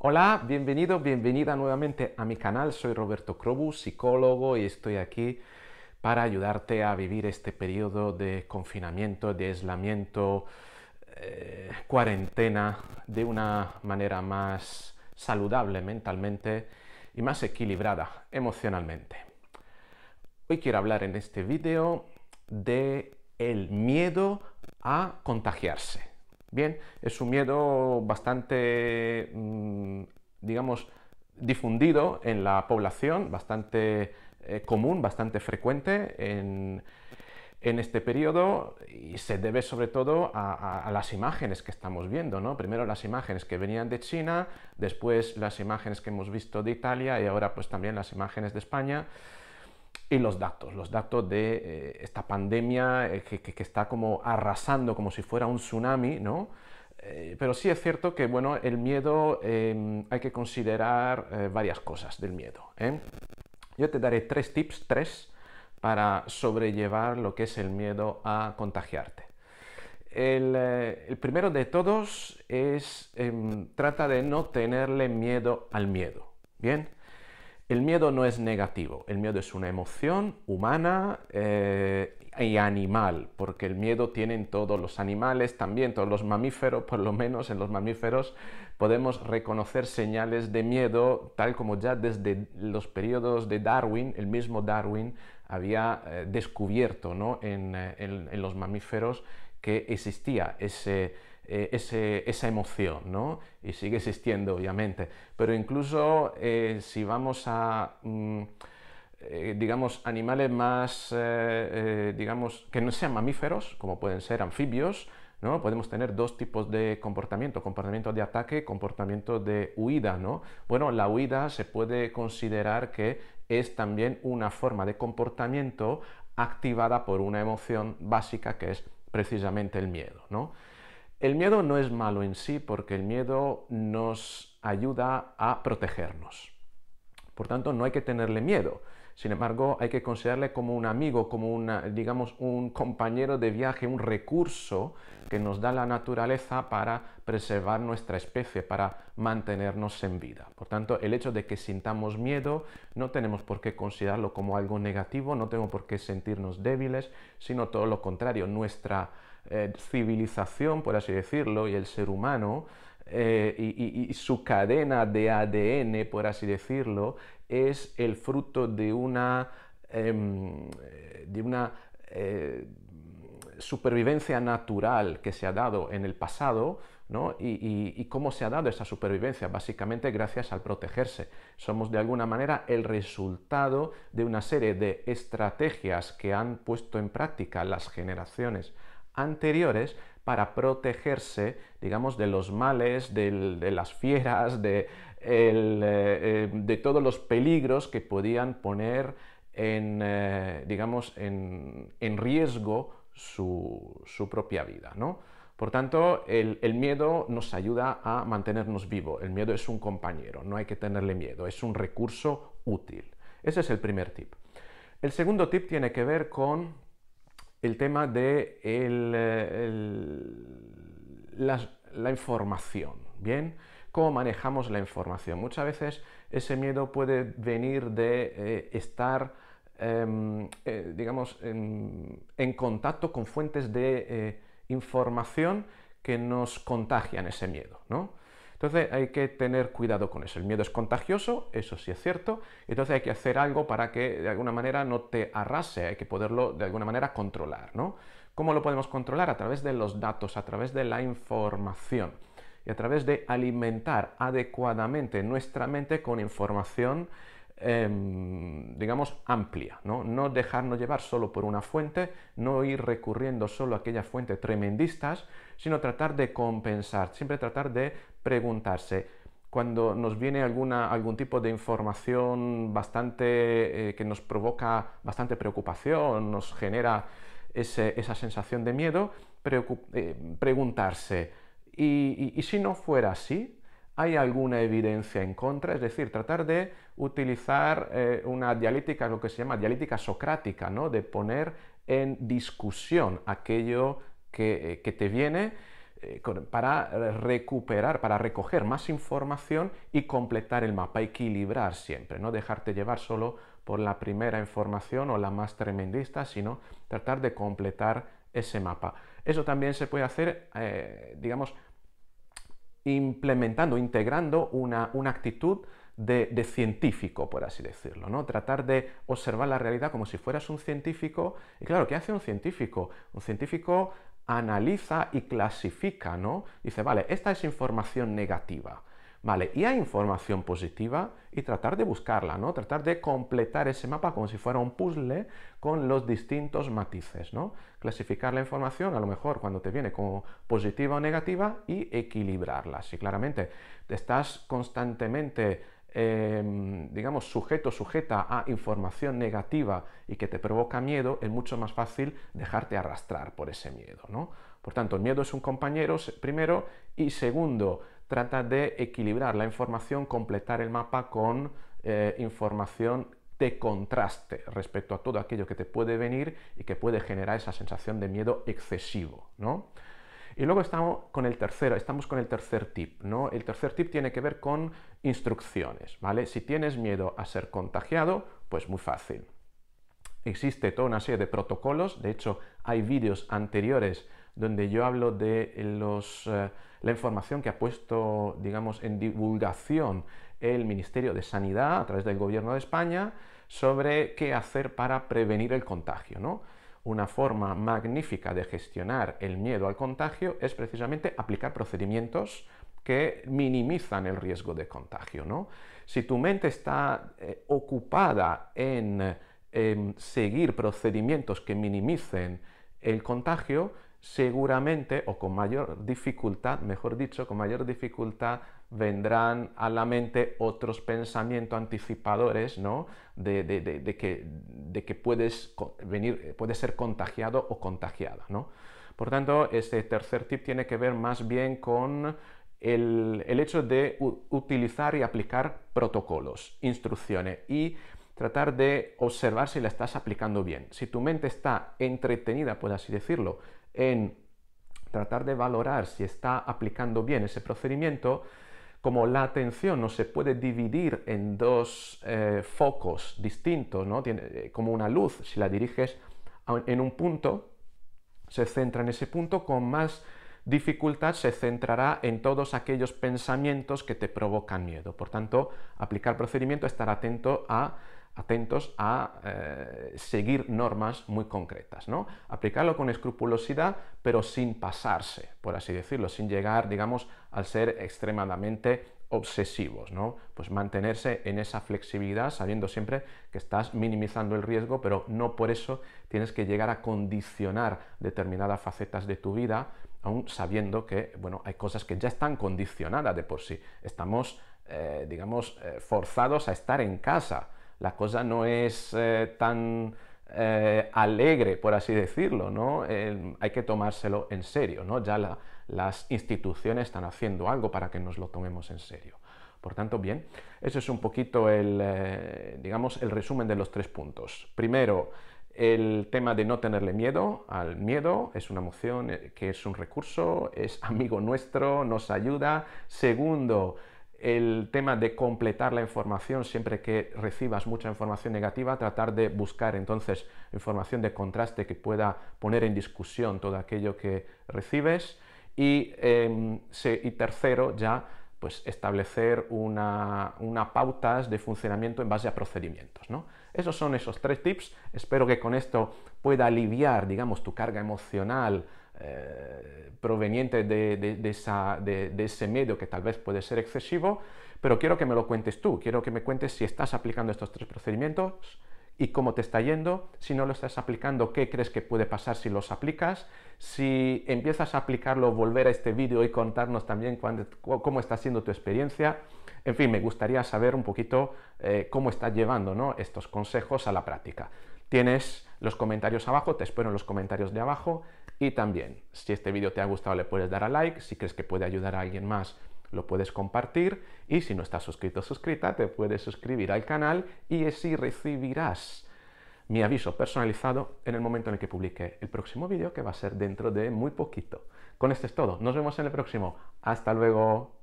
Hola, bienvenido, bienvenida nuevamente a mi canal. Soy Roberto Crobu, psicólogo, y estoy aquí para ayudarte a vivir este periodo de confinamiento, de aislamiento, eh, cuarentena, de una manera más saludable mentalmente y más equilibrada emocionalmente. Hoy quiero hablar en este vídeo de el miedo a contagiarse. Bien, es un miedo bastante, mm, digamos, difundido en la población, bastante eh, común, bastante frecuente en, este periodo y se debe sobre todo a, a, las imágenes que estamos viendo, ¿no? Primero las imágenes que venían de China, después las imágenes que hemos visto de Italia y ahora pues también las imágenes de España y los datos, los datos de eh, esta pandemia eh, que, está como arrasando como si fuera un tsunami, ¿no? Eh, pero sí es cierto que, bueno, el miedo em, hay que considerar varias cosas del miedo. Yo te daré tres tips, tres, para sobrellevar lo que es el miedo a contagiarte. el primero de todos es, em, trata de no tenerle miedo al miedo, ¿bien? El miedo no es negativo, el miedo es una emoción humana eh, y animal, porque el miedo tienen todos los animales, también todos los mamíferos, por lo menos en los mamíferos podemos reconocer señales de miedo, tal como ya desde los periodos de Darwin, el mismo Darwin había eh, descubierto ¿no? Eh, en los mamíferos que existía ese eh, esa emoción, ¿no? Y sigue existiendo, obviamente. Pero incluso eh, si vamos a, mm, eh, digamos, animales más, digamos, que no sean mamíferos, como pueden ser anfibios, ¿no? Podemos tener dos tipos de comportamiento, comportamiento de ataque, comportamiento de huida, ¿no? Bueno, la huida se puede considerar que es también una forma de comportamiento activada por una emoción básica que es precisamente el miedo, ¿no? El miedo no es malo en sí porque el miedo nos ayuda a protegernos. Por tanto, no hay que tenerle miedo. Sin embargo, hay que considerarle como un amigo, como una, digamos, un compañero de viaje, un recurso que nos da la naturaleza para preservar nuestra especie, para mantenernos en vida. Por tanto, el hecho de que sintamos miedo no tenemos por qué considerarlo como algo negativo, no tenemos por qué sentirnos débiles, sino todo lo contrario, nuestra eh, civilización, por así decirlo, y el ser humano, eh, y, su cadena de ADN, por así decirlo, es el fruto de una em, de una eh, supervivencia natural que se ha dado en el pasado ¿no? y, cómo se ha dado esa supervivencia, básicamente gracias al protegerse. Somos de alguna manera el resultado de una serie de estrategias que han puesto en práctica las generaciones anteriores para protegerse, digamos, de los males, de las fieras, de, eh, eh, de, todos los peligros que podían poner en, eh, digamos, en, riesgo su, propia vida, ¿no? Por tanto, el, el, miedo nos ayuda a mantenernos vivos, El miedo es un compañero, no hay que tenerle miedo, es un recurso útil. Ese es el primer tip. El segundo tip tiene que ver con el tema de eh, la, información, ¿bien? ¿Cómo manejamos la información? Muchas veces ese miedo puede venir de eh, estar, em, eh, digamos, en, en, contacto con fuentes de información que nos contagian ese miedo, ¿no? Entonces hay que tener cuidado con eso. El miedo es contagioso, eso sí es cierto. Entonces hay que hacer algo para que de alguna manera no te arrase, hay que poderlo de alguna manera controlar, ¿no? ¿Cómo lo podemos controlar? A través de los datos, a través de la información y a través de alimentar adecuadamente nuestra mente con información Em, digamos, amplia, ¿no? dejarnos llevar solo por una fuente, no ir recurriendo solo a aquella fuente tremendistas, sino tratar de compensar, siempre tratar de preguntarse, cuando nos viene alguna, algún tipo de información bastante, eh, que nos provoca bastante preocupación, nos genera esa sensación de miedo, eh, preguntarse, ¿y, y si no fuera así? hay alguna evidencia en contra, es decir, tratar de utilizar eh, una dialéctica, lo que se llama dialéctica socrática, de poner en discusión aquello que, eh, te viene eh, para recuperar, para recoger más información y completar el mapa, equilibrar siempre, no dejarte llevar solo por la primera información o la más tremendista, sino tratar de completar ese mapa. Eso también se puede hacer, digamos, implementando, integrando una, actitud de, de, científico, por así decirlo, ¿no? Tratar de observar la realidad como si fueras un científico. Y claro, ¿qué hace un científico? Un científico analiza y clasifica, ¿no? Dice, vale, esta es información negativa. Vale, y a información positiva y tratar de buscarla, ¿no? Tratar de completar ese mapa como si fuera un puzzle con los distintos matices, ¿no? Clasificar la información a lo mejor cuando te viene como positiva o negativa y equilibrarla. Si claramente estás constantemente, em, digamos, sujeto, sujeta a información negativa y que te provoca miedo, es mucho más fácil dejarte arrastrar por ese miedo, ¿no? Por tanto, el miedo es un compañero, primero, y segundo, trata de equilibrar la información, completar el mapa con eh, información de contraste respecto a todo aquello que te puede venir y que puede generar esa sensación de miedo excesivo, Y luego estamos con el tercero, estamos con el tercer tip, ¿no? El tercer tip tiene que ver con instrucciones, ¿vale? Si tienes miedo a ser contagiado, pues muy fácil. Existe toda una serie de protocolos, de hecho hay vídeos anteriores donde yo hablo de eh, la información que ha puesto, digamos, en divulgación el Ministerio de Sanidad a través del Gobierno de España sobre qué hacer para prevenir el contagio, Una forma magnífica de gestionar el miedo al contagio es precisamente aplicar procedimientos que minimizan el riesgo de contagio. Si tu mente está eh, ocupada eh, en seguir procedimientos que minimicen el contagio, seguramente o con mayor dificultad, mejor dicho, con mayor dificultad vendrán a la mente otros pensamientos anticipadores, ¿no? De, que, puedes, venir, ser contagiado o contagiada, ¿no? Por tanto, este tercer tip tiene que ver más bien con el hecho de utilizar y aplicar protocolos, instrucciones y tratar de observar si la estás aplicando bien. Si tu mente está entretenida, por así decirlo, en tratar de valorar si está aplicando bien ese procedimiento, como la atención no se puede dividir en dos eh, focos distintos, ¿no? Tiene, eh, como una luz, si la diriges en un punto, se centra en ese punto, con más dificultad se centrará en todos aquellos pensamientos que te provocan miedo. Por tanto, aplicar procedimiento, estar atento a atentos a eh, seguir normas muy concretas, ¿no? Aplicarlo con escrupulosidad, pero sin pasarse, por así decirlo, sin llegar, digamos, al ser extremadamente obsesivos, ¿no? Pues mantenerse en esa flexibilidad, sabiendo siempre que estás minimizando el riesgo, pero no por eso tienes que llegar a condicionar determinadas facetas de tu vida, aún sabiendo que, bueno, hay cosas que ya están condicionadas de por sí. Estamos, eh, digamos, eh, forzados a estar en casa, la cosa no es eh, tan eh, alegre, por así decirlo, ¿no? hay que tomárselo en serio, Ya las instituciones están haciendo algo para que nos lo tomemos en serio. Por tanto, bien, eso es un poquito el, eh, digamos, el resumen de los tres puntos. Primero, el tema de no tenerle miedo al miedo, es una emoción que es un recurso, es amigo nuestro, nos ayuda. Segundo, el tema de completar la información siempre que recibas mucha información negativa, tratar de buscar entonces información de contraste que pueda poner en discusión todo aquello que recibes. Y, em, tercero, ya pues establecer una, una, pautas de funcionamiento en base a procedimientos. ¿no? Esos son esos tres tips. Espero que con esto pueda aliviar, digamos, tu carga emocional eh, proveniente de, ese medio que tal vez puede ser excesivo, pero quiero que me lo cuentes tú, quiero que me cuentes si estás aplicando estos tres procedimientos y cómo te está yendo, si no lo estás aplicando, qué crees que puede pasar si los aplicas, si empiezas a aplicarlo, volver a este vídeo y contarnos también cómo está siendo tu experiencia. En fin, me gustaría saber un poquito eh, cómo estás llevando estos consejos a la práctica. Tienes los comentarios abajo, te espero en los comentarios de abajo. Y también, si este vídeo te ha gustado le puedes dar a like, si crees que puede ayudar a alguien más lo puedes compartir y si no estás suscrito o suscrita te puedes suscribir al canal y así recibirás mi aviso personalizado en el momento en el que publique el próximo vídeo que va a ser dentro de muy poquito. Con esto es todo, nos vemos en el próximo. Hasta luego.